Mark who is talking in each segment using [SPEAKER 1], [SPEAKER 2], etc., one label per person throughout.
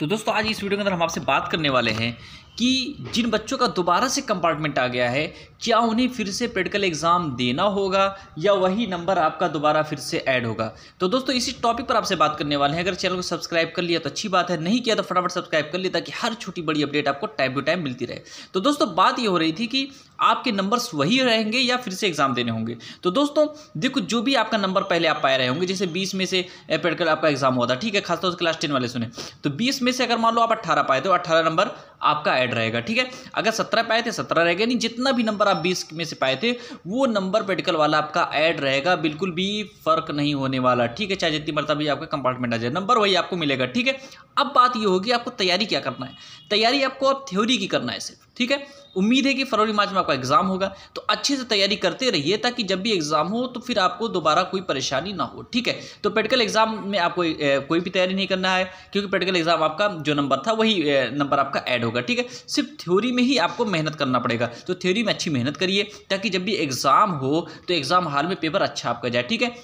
[SPEAKER 1] तो दोस्तों आज इस वीडियो के अंदर हम आपसे बात करने वाले हैं कि जिन बच्चों का दोबारा से कंपार्टमेंट आ गया है क्या उन्हें फिर से प्रैक्टिकल एग्ज़ाम देना होगा या वही नंबर आपका दोबारा फिर से ऐड होगा तो दोस्तों इसी टॉपिक पर आपसे बात करने वाले हैं अगर चैनल को सब्सक्राइब कर लिया तो अच्छी बात है नहीं किया तो फटाफट सब्सक्राइब कर लिया ताकि हर छोटी बड़ी अपडेट आपको टाइम टू टाइम मिलती रहे तो दोस्तों बात ये हो रही थी कि आपके नंबर्स वही रहेंगे या फिर से एग्ज़ाम देने होंगे तो दोस्तों देखो जो भी आपका नंबर पहले आप पाए रहे होंगे जैसे बीस में से प्रैक्टिकल आपका एग्ज़ाम हुआ था ठीक है खासतौर से क्लास टेन वाले सुने तो बीस में से अगर मान लो आप अट्ठारह पाए तो अट्ठारह नंबर आपका ऐड रहेगा ठीक है अगर सत्रह पाए थे सत्रह रहेगा यानी जितना भी नंबर आप बीस में से पाए थे वो नंबर पेटिकल वाला आपका ऐड रहेगा बिल्कुल भी फर्क नहीं होने वाला ठीक है चाहे जितनी मरता भी आपका कंपार्टमेंट आ जाए नंबर वही आपको मिलेगा ठीक है अब बात ये होगी आपको तैयारी क्या करना है तैयारी आपको अब थ्योरी की करना है सिर्फ ठीक है उम्मीद है कि फरवरी मार्च में आपका एग्जाम होगा तो अच्छे से तैयारी करते रहिए ताकि जब भी एग्जाम हो तो फिर आपको दोबारा कोई परेशानी ना हो ठीक है तो पेटिकल एग्जाम में आपको ए, कोई भी तैयारी नहीं करना है क्योंकि पेटिकल एग्जाम आपका जो नंबर था वही नंबर आपका एड होगा ठीक है सिर्फ थ्योरी में ही आपको मेहनत करना पड़ेगा तो थ्योरी में अच्छी मेहनत करिए ताकि जब भी एग्ज़ाम हो तो एग्ज़ाम हाल में पेपर अच्छा आपका जाए ठीक है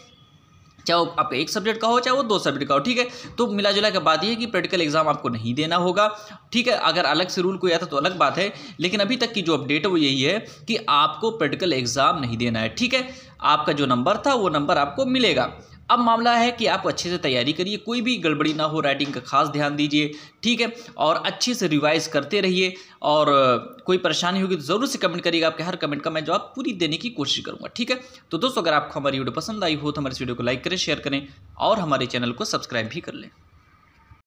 [SPEAKER 1] चाहे वो आपका एक सब्जेक्ट का हो चाहे वो दो सब्जेक्ट का हो ठीक है तो मिला जुला के बात यह है कि प्रैक्टिकल एग्जाम आपको नहीं देना होगा ठीक है अगर अलग से रूल कोई आता तो अलग बात है लेकिन अभी तक की जो अपडेट है वो यही है कि आपको प्रैक्टिकल एग्जाम नहीं देना है ठीक है आपका जो नंबर था वो नंबर आपको मिलेगा अब मामला है कि आप अच्छे से तैयारी करिए कोई भी गड़बड़ी ना हो राइटिंग का खास ध्यान दीजिए ठीक है और अच्छे से रिवाइज करते रहिए और कोई परेशानी होगी तो ज़रूर से कमेंट करिएगा आपके हर कमेंट का मैं जवाब पूरी देने की कोशिश करूँगा ठीक है तो दोस्तों अगर आपको हमारी वीडियो पसंद आई हो तो हमारे वीडियो को लाइक करें शेयर करें और हमारे चैनल को सब्सक्राइब भी कर लें